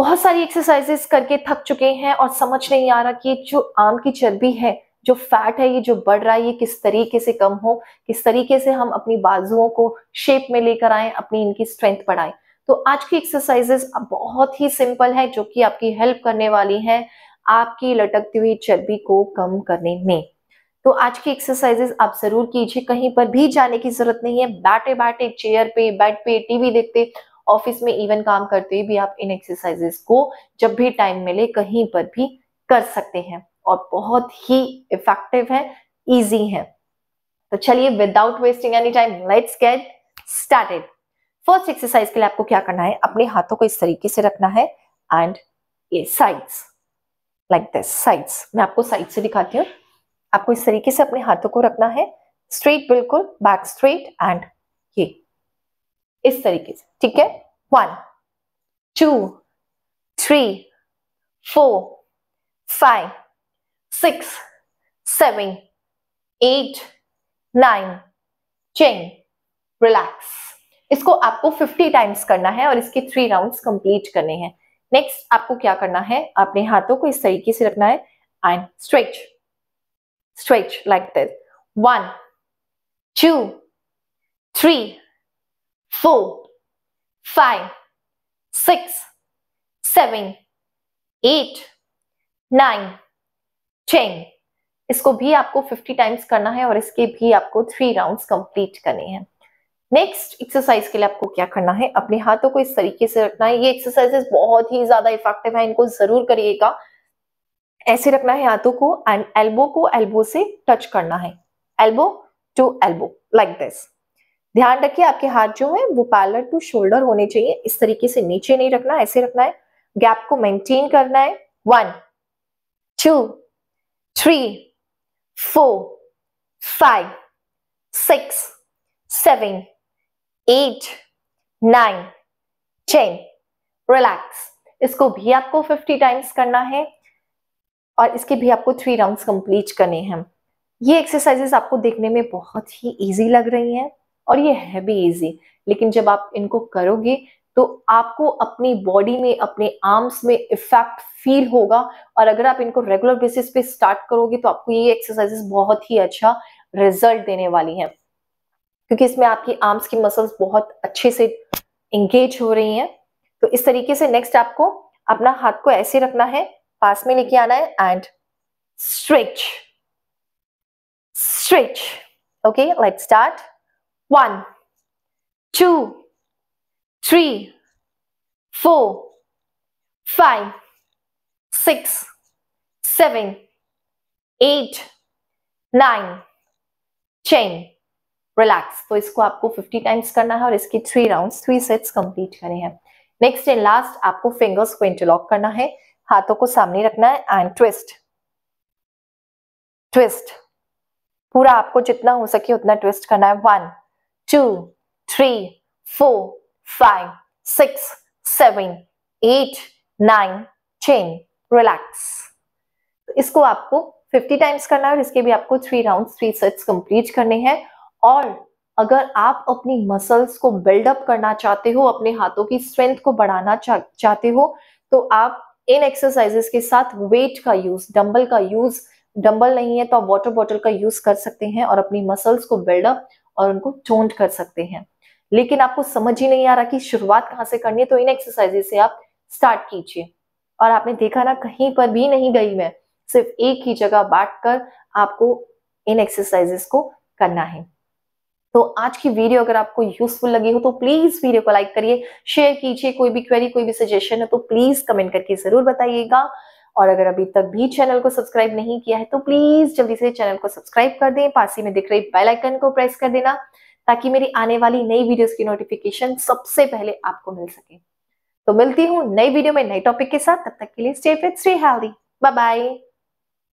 बहुत सारी एक्सरसाइजेस करके थक चुके हैं और समझ नहीं आ रहा कि जो आम की चर्बी है जो फैट है ये जो बढ़ रहा है ये किस तरीके से कम हो किस तरीके से हम अपनी बाजुओं को शेप में लेकर आए अपनी इनकी स्ट्रेंथ बढ़ाएं तो आज की एक्सरसाइजेस बहुत ही सिंपल है जो कि आपकी हेल्प करने वाली है आपकी लटकती हुई चर्बी को कम करने में तो आज की एक्सरसाइजेस आप जरूर कीजिए कहीं पर भी जाने की जरूरत नहीं है बैठे बैठे चेयर पे बेड पे टीवी देखते ऑफिस में इवन काम करते हुए भी आप इन एक्सरसाइजेस को जब भी टाइम मिले कहीं पर भी कर सकते हैं और बहुत ही इफेक्टिव है इजी है तो चलिए without wasting any time let's get started first exercise के लिए आपको क्या करना है अपने हाथों को इस तरीके से रखना है एंड ये साइड्स लाइक दिस साइड्स मैं आपको साइड से दिखाती हूँ आपको इस तरीके से अपने हाथों को रखना है स्ट्रेट बिल्कुल बैक स्ट्रेट एंड ये इस तरीके से ठीक है one two three four five six seven eight nine ten relax इसको आपको 50 टाइम्स करना है और इसके थ्री राउंड्स कंप्लीट करने हैं नेक्स्ट आपको क्या करना है अपने हाथों को इस तरीके से रखना है and stretch stretch like this one two three four, five, six, seven, eight nine ten इसको भी आपको 50 टाइम्स करना है और इसके भी आपको थ्री राउंड्स कंप्लीट करने हैं नेक्स्ट एक्सरसाइज के लिए आपको क्या करना है अपने हाथों को इस तरीके से रखना है ये एक्सरसाइजेस बहुत ही ज्यादा इफेक्टिव है इनको जरूर करिएगा ऐसे रखना है हाथों को एंड एल्बो को एल्बो से टच करना है elbow to elbow like this ध्यान रखिए आपके हाथ जो है वो पार्लर टू शोल्डर होने चाहिए इस तरीके से नीचे नहीं रखना ऐसे रखना है गैप को मेंटेन करना है one two three four five six seven eight nine ten relax इसको भी आपको 50 टाइम्स करना है और इसके भी आपको थ्री राउंड्स कंप्लीट करने हैं ये एक्सरसाइजेस आपको देखने में बहुत ही इजी लग रही हैं और ये है भी इजी लेकिन जब आप इनको करोगे तो आपको अपनी बॉडी में अपने आर्म्स में इफेक्ट फील होगा और अगर आप इनको रेगुलर बेसिस पे स्टार्ट करोगे तो आपको ये एक्सरसाइजेस बहुत ही अच्छा रिजल्ट देने वाली हैं क्योंकि इसमें आपकी आर्म्स की मसल्स बहुत अच्छे से इंगेज हो रही हैं तो इस तरीके से नेक्स्ट आपको अपना हाथ को ऐसे रखना है पास में लेके आना है and stretch stretch okay let start One, two, three, four, five, six, seven, eight, nine, ten relax तो इसको आपको 50 टाइम्स करना है और इसकी three round three sets complete करने हैं नेक्स्ट एंड लास्ट आपको फिंगर्स को इंटरलॉक करना है हाथों को सामने रखना है एंड ट्विस्ट ट्विस्ट पूरा आपको जितना हो सके उतना ट्विस्ट करना है one two, three, four, five, six, seven, eight nine ten relax इसको आपको 50 टाइम्स करना है और इसके भी आपको three round three sets complete करने हैं और अगर आप अपनी मसल्स को बिल्डअप करना चाहते हो अपने हाथों की स्ट्रेंथ को बढ़ाना चाहते हो तो आप इन एक्सरसाइजेस के साथ वेट का यूज डंबल का यूज डंबल नहीं है तो आप वाटर बॉटल का यूज कर सकते हैं और अपनी मसल्स को बिल्डअप और उनको चोंट कर सकते हैं लेकिन आपको समझ ही नहीं आ रहा कि शुरुआत कहाँ से करनी है तो इन एक्सरसाइजेज से आप स्टार्ट कीजिए और आपने देखा ना कहीं पर भी नहीं गई मैं सिर्फ एक ही जगह कर आपको इन एक्सरसाइजेस को करना है तो आज की वीडियो अगर आपको यूजफुल लगी हो तो प्लीज वीडियो को लाइक करिए शेयर कीजिए कोई भी क्वेरी कोई भी सजेशन है तो प्लीज कमेंट करके जरूर बताइएगा और अगर अभी तक भी चैनल को सब्सक्राइब नहीं किया है तो प्लीज जल्दी से चैनल को सब्सक्राइब कर दें पास ही में दिख रही बेल आइकन को प्रेस कर देना ताकि मेरी आने वाली नई वीडियोस की नोटिफिकेशन सबसे पहले आपको मिल सके तो मिलती हूँ नई वीडियो में नए टॉपिक के साथ तब तक के लिए stay fit stay healthy bye bye